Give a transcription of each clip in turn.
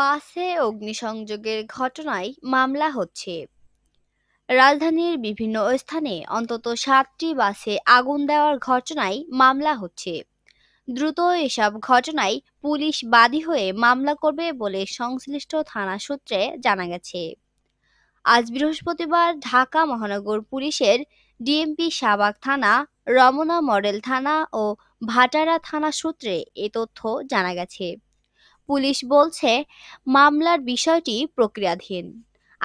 বাসে অগ্নিসংযোগের ঘটনায় মামলা হচ্ছে রাজধানীর বিভিন্ন স্থানে অন্তত সাতটি বাসে আগুন দেওয়ার ঘটনায় মামলা হচ্ছে দ্রুত এসব ঘটনায় পুলিশ বাদী হয়ে মামলা করবে বলে সংশ্লিষ্ট থানা সূত্রে জানা গেছে আজ বৃহস্পতিবার ঢাকা মহানগর পুলিশের ডিএমপি শাবাগ থানা রমনা মডেল থানা ও ভাটারা থানা সূত্রে এ তথ্য জানা গেছে পুলিশ বলছে মামলার বিষয়টি প্রক্রিয়াধীন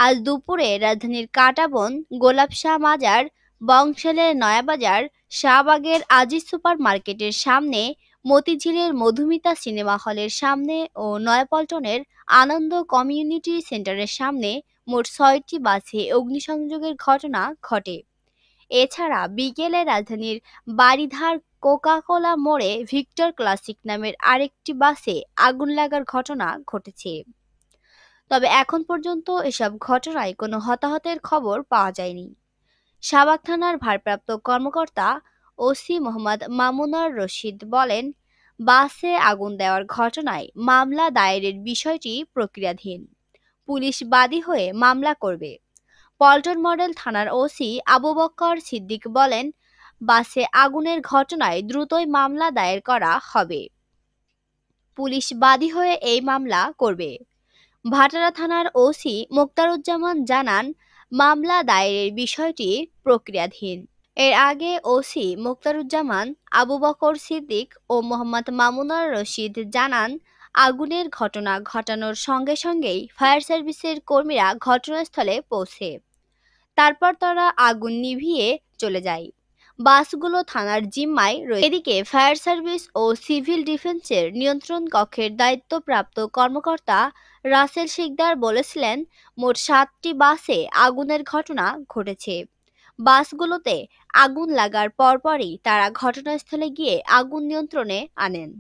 আজ দুপুরে রাজধানীর কাটাবন গোলাপশাহ মাজার বংশালের নয়াবাজার শাহবাগের আজিজ সুপার মার্কেটের সামনে মতিঝিলের মধুমিতা সিনেমা হলের সামনে ও নয়াপল্টনের আনন্দ কমিউনিটি সেন্টারের সামনে মোট ছয়টি বাসে অগ্নিসংযোগের ঘটনা ঘটে এছাড়া বিকেলে রাজধানীর বারিধার কোকাকোলা মোড়ে ভিক্টর ক্লাসিক নামের আরেকটি বাসে আগুন লাগার ঘটনা ঘটেছে তবে এখন পর্যন্ত এসব ঘটনায় কোনো হতাহতের খবর পাওয়া যায়নি সাবাক থানার ভারপ্রাপ্ত কর্মকর্তা ওসি মোহাম্মদ মামুনার রশিদ বলেন বাসে আগুন দেওয়ার ঘটনায় মামলা দায়েরের বিষয়টি প্রক্রিয়াধীন পুলিশ বাদী হয়ে মামলা করবে পল্টন মডেল থানার ওসি আবু বক্কর সিদ্দিক বলেন বাসে আগুনের ঘটনায় দ্রুতই মামলা দায়ের করা হবে পুলিশ বাদী হয়ে এই মামলা করবে ভাটারা থানার ওসি মোক্তারুজ্জামান জানান মামলা দায়েরের বিষয়টি প্রক্রিয়াধীন এর আগে ওসি মোক্তারুজ্জামান আবু বকর সিদ্দিক ও মোহাম্মদ মামুনার রশিদ জানান আগুনের ঘটনা ঘটানোর সঙ্গে সঙ্গেই ফায়ার সার্ভিসের কর্মীরা ঘটনাস্থলে পৌঁছে তারপর তারা আগুন নিভিয়ে চলে যায় বাসগুলো থানার জিম্মায় রয়েছে এদিকে ফায়ার সার্ভিস ও সিভিল ডিফেন্সের নিয়ন্ত্রণ কক্ষের দায়িত্বপ্রাপ্ত কর্মকর্তা রাসেল শিকদার বলেছিলেন মোট সাতটি বাসে আগুনের ঘটনা ঘটেছে বাসগুলোতে আগুন লাগার পরপরই তারা ঘটনাস্থলে গিয়ে আগুন নিয়ন্ত্রণে আনেন